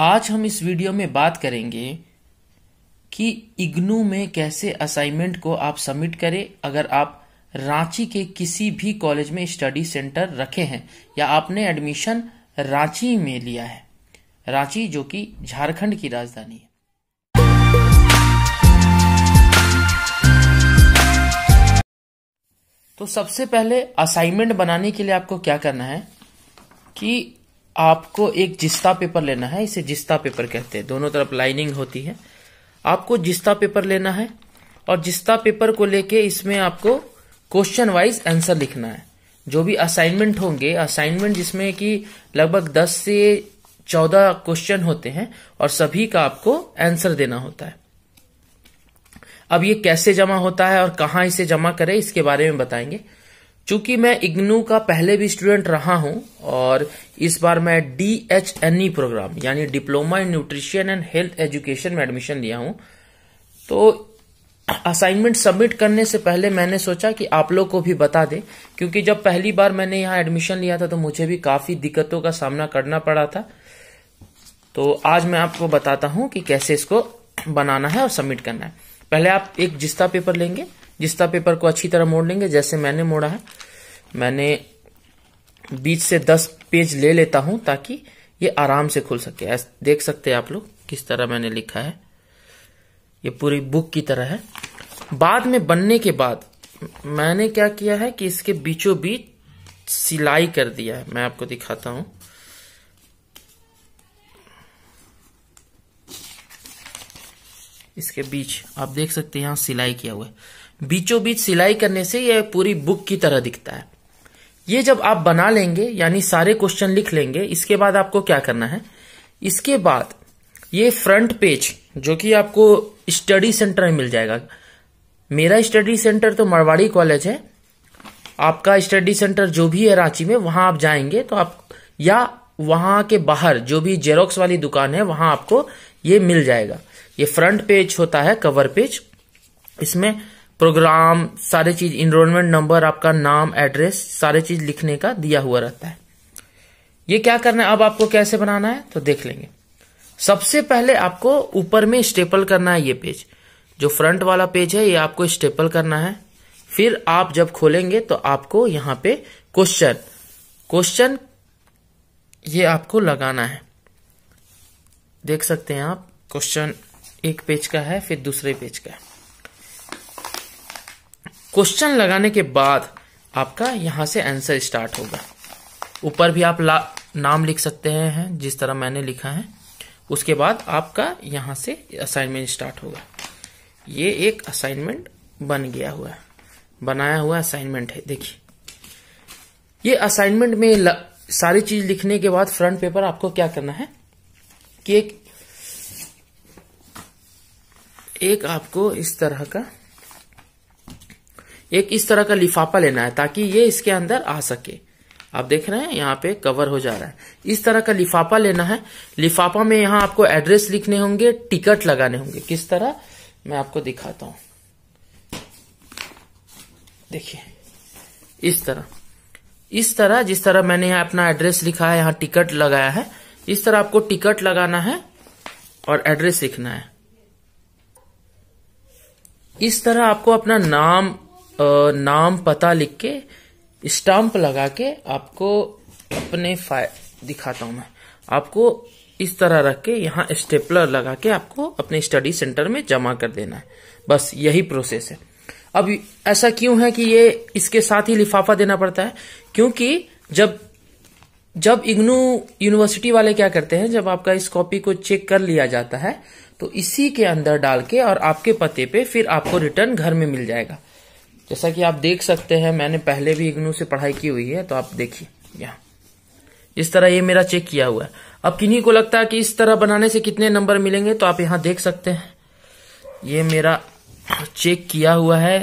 आज हम इस वीडियो में बात करेंगे कि इग्नू में कैसे असाइनमेंट को आप सबमिट करें अगर आप रांची के किसी भी कॉलेज में स्टडी सेंटर रखे हैं या आपने एडमिशन रांची में लिया है रांची जो कि झारखंड की राजधानी है तो सबसे पहले असाइनमेंट बनाने के लिए आपको क्या करना है कि आपको एक जिस्ता पेपर लेना है इसे जिस्ता पेपर कहते हैं दोनों तरफ लाइनिंग होती है आपको जिस्ता पेपर लेना है और जिस्ता पेपर को लेके इसमें आपको क्वेश्चन वाइज आंसर लिखना है जो भी असाइनमेंट होंगे असाइनमेंट जिसमें कि लगभग दस से चौदह क्वेश्चन होते हैं और सभी का आपको आंसर देना होता है अब ये कैसे जमा होता है और कहां इसे जमा करें इसके बारे में बताएंगे चूंकि मैं इग्नू का पहले भी स्टूडेंट रहा हूं और इस बार मैं D H N E program यानी diploma in nutrition and health education में एडमिशन लिया हूं तो असाइनमेंट सबमिट करने से पहले मैंने सोचा कि आप लोग को भी बता दें क्योंकि जब पहली बार मैंने यहां एडमिशन लिया था तो मुझे भी काफी दिक्कतों का सामना करना पड़ा था तो आज मैं आपको बताता हूं कि कैसे इसको बनाना है और सबमिट करना है पहले आप एक जिस्ता पेपर लेंगे जिस्ता पेपर को अच्छी तरह मोड़ लेंगे जैसे मैंने मोड़ा है मैंने बीच से दस पेज ले लेता हूं ताकि ये आराम से खुल सके देख सकते हैं आप लोग किस तरह मैंने लिखा है ये पूरी बुक की तरह है बाद में बनने के बाद मैंने क्या किया है कि इसके बीचों बीच सिलाई कर दिया है मैं आपको दिखाता हूं इसके बीच आप देख सकते हैं यहां सिलाई किया हुआ है बीचों बीच सिलाई करने से यह पूरी बुक की तरह दिखता है ये जब आप बना लेंगे यानी सारे क्वेश्चन लिख लेंगे इसके बाद आपको क्या करना है इसके बाद ये फ्रंट पेज जो कि आपको स्टडी सेंटर में मिल जाएगा मेरा स्टडी सेंटर तो मारवाड़ी कॉलेज है आपका स्टडी सेंटर जो भी है रांची में वहां आप जाएंगे तो आप या वहां के बाहर जो भी जेरोक्स वाली दुकान है वहां आपको ये मिल जाएगा ये फ्रंट पेज होता है कवर पेज इसमें प्रोग्राम सारे चीज इनरोलमेंट नंबर आपका नाम एड्रेस सारे चीज लिखने का दिया हुआ रहता है ये क्या करना है अब आपको कैसे बनाना है तो देख लेंगे सबसे पहले आपको ऊपर में स्टेपल करना है ये पेज जो फ्रंट वाला पेज है ये आपको स्टेपल करना है फिर आप जब खोलेंगे तो आपको यहां पे क्वेश्चन क्वेश्चन ये आपको लगाना है देख सकते हैं आप क्वेश्चन एक पेज का है फिर दूसरे पेज का है क्वेश्चन लगाने के बाद आपका यहां से आंसर स्टार्ट होगा ऊपर भी आप नाम लिख सकते हैं जिस तरह मैंने लिखा है उसके बाद आपका यहां से असाइनमेंट स्टार्ट होगा ये एक असाइनमेंट बन गया हुआ है बनाया हुआ असाइनमेंट है देखिए ये असाइनमेंट में ल, सारी चीज लिखने के बाद फ्रंट पेपर आपको क्या करना है कि एक एक आपको इस तरह का एक इस तरह का लिफाफा लेना है ताकि ये इसके अंदर आ सके आप देख रहे हैं यहाँ पे कवर हो जा रहा है इस तरह का लिफाफा लेना है लिफाफा में यहाँ आपको एड्रेस लिखने होंगे टिकट लगाने होंगे किस तरह मैं आपको दिखाता हूं देखिए इस तरह इस तरह जिस तरह मैंने यहाँ अपना एड्रेस लिखा है यहाँ टिकट लगाया है इस तरह आपको टिकट लगाना है और एड्रेस लिखना है इस तरह आपको अपना नाम नाम पता लिख के स्टाम्प लगा के आपको अपने फाइल दिखाता हूं मैं आपको इस तरह रख के यहाँ स्टेपलर लगा के आपको अपने स्टडी सेंटर में जमा कर देना है बस यही प्रोसेस है अब ऐसा क्यों है कि ये इसके साथ ही लिफाफा देना पड़ता है क्योंकि जब जब इग्नू यूनिवर्सिटी वाले क्या करते हैं जब आपका इस कॉपी को चेक कर लिया जाता है तो इसी के अंदर डाल के और आपके पते पे फिर आपको रिटर्न घर में मिल जाएगा जैसा कि आप देख सकते हैं मैंने पहले भी इग्नू से पढ़ाई की हुई है तो आप देखिए यहाँ इस तरह ये मेरा चेक किया हुआ है अब किन्हीं को लगता है कि इस तरह बनाने से कितने नंबर मिलेंगे तो आप यहाँ देख सकते हैं ये मेरा चेक किया हुआ है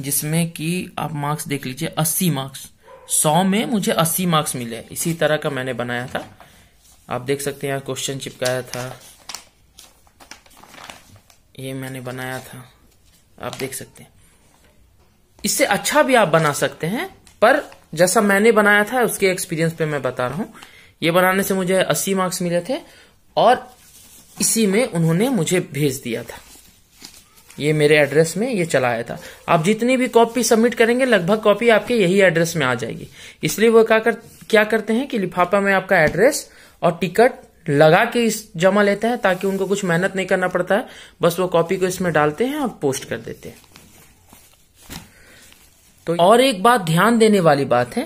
जिसमें कि आप मार्क्स देख लीजिए अस्सी मार्क्स सौ में मुझे अस्सी मार्क्स मिले इसी तरह का मैंने बनाया था आप देख सकते हैं यहाँ क्वेश्चन चिपकाया था ये मैंने बनाया था आप देख सकते हैं इससे अच्छा भी आप बना सकते हैं पर जैसा मैंने बनाया था उसके एक्सपीरियंस पे मैं बता रहा हूं ये बनाने से मुझे अस्सी मार्क्स मिले थे और इसी में उन्होंने मुझे भेज दिया था ये मेरे एड्रेस में ये चला आया था आप जितनी भी कॉपी सबमिट करेंगे लगभग कॉपी आपके यही एड्रेस में आ जाएगी इसलिए वो क्या कर क्या करते हैं कि लिफाफा में आपका एड्रेस और टिकट लगा के इस जमा लेते हैं ताकि उनको कुछ मेहनत नहीं करना पड़ता है बस वो कॉपी को इसमें डालते हैं और पोस्ट कर देते हैं तो और एक बात ध्यान देने वाली बात है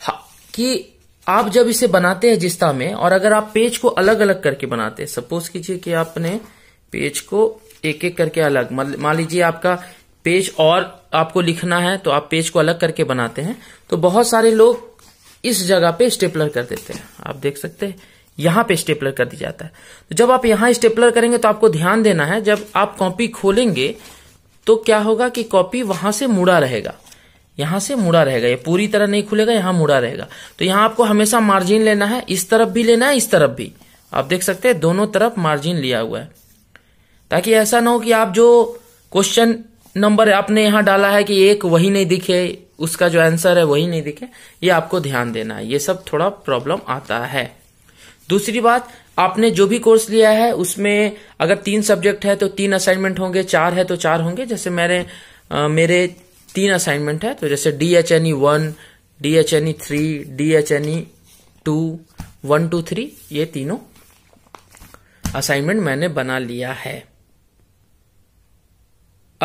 हाँ, कि आप जब इसे बनाते हैं जिस्ता में और अगर आप पेज को अलग अलग करके बनाते हैं सपोज कीजिए कि आपने पेज को एक एक करके अलग मान लीजिए आपका पेज और आपको लिखना है तो आप पेज को अलग करके बनाते हैं तो बहुत सारे लोग इस जगह पे स्टेपलर कर देते हैं आप देख सकते हैं यहां पे स्टेपलर कर दिया जाता है तो जब आप यहां स्टेपलर करेंगे तो आपको ध्यान देना है जब आप कॉपी खोलेंगे तो क्या होगा कि कॉपी वहां से मुड़ा रहेगा यहां से मुड़ा रहेगा ये पूरी तरह नहीं खुलेगा यहां मुड़ा रहेगा तो यहां आपको हमेशा मार्जिन लेना है इस तरफ भी लेना है इस तरफ भी आप देख सकते हैं दोनों तरफ मार्जिन लिया हुआ है ताकि ऐसा ना हो कि आप जो क्वेश्चन नंबर आपने यहां डाला है कि एक वही नहीं दिखे उसका जो आंसर है वही नहीं दिखे ये आपको ध्यान देना है ये सब थोड़ा प्रॉब्लम आता है दूसरी बात आपने जो भी कोर्स लिया है उसमें अगर तीन सब्जेक्ट है तो तीन असाइनमेंट होंगे चार है तो चार होंगे जैसे मैंने मेरे तीन असाइनमेंट है तो जैसे D H N E one D H N E three D H N E two one two three ये तीनों असाइनमेंट मैंने बना लिया है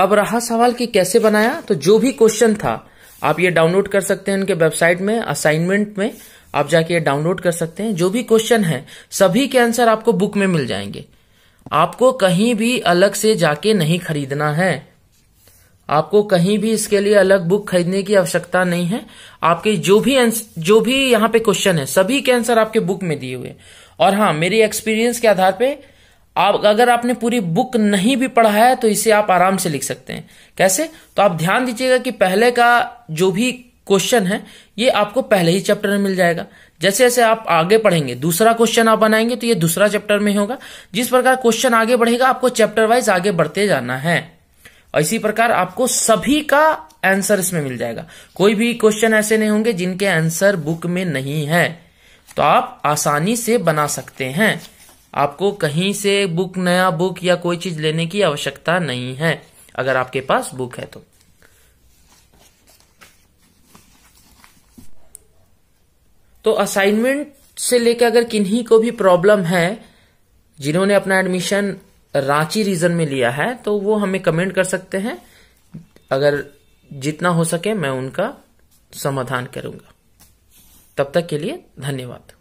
अब रहा सवाल कि कैसे बनाया तो जो भी क्वेश्चन था आप ये डाउनलोड कर सकते हैं इनके वेबसाइट में असाइनमेंट में आप जाके ये डाउनलोड कर सकते हैं जो भी क्वेश्चन है सभी के आंसर आपको बुक में मिल जाएंगे आपको कहीं भी अलग से जाके नहीं खरीदना है आपको कहीं भी इसके लिए अलग बुक खरीदने की आवश्यकता नहीं है आपके जो भी जो भी यहाँ पे क्वेश्चन है सभी के आंसर आपके बुक में दिए हुए और हाँ मेरी एक्सपीरियंस के आधार पे आप अगर आपने पूरी बुक नहीं भी पढ़ा है तो इसे आप आराम से लिख सकते हैं कैसे तो आप ध्यान दीजिएगा कि पहले का जो भी क्वेश्चन है ये आपको पहले ही चैप्टर में मिल जाएगा जैसे जैसे आप आगे पढ़ेंगे दूसरा क्वेश्चन आप बनाएंगे तो ये दूसरा चैप्टर में होगा जिस प्रकार क्वेश्चन आगे बढ़ेगा आपको चैप्टर वाइज आगे बढ़ते जाना है और इसी प्रकार आपको सभी का आंसर इसमें मिल जाएगा कोई भी क्वेश्चन ऐसे नहीं होंगे जिनके आंसर बुक में नहीं है तो आप आसानी से बना सकते हैं आपको कहीं से बुक नया बुक या कोई चीज लेने की आवश्यकता नहीं है अगर आपके पास बुक है तो तो असाइनमेंट से लेकर अगर किन्हीं को भी प्रॉब्लम है जिन्होंने अपना एडमिशन रांची रीजन में लिया है तो वो हमें कमेंट कर सकते हैं अगर जितना हो सके मैं उनका समाधान करूंगा तब तक के लिए धन्यवाद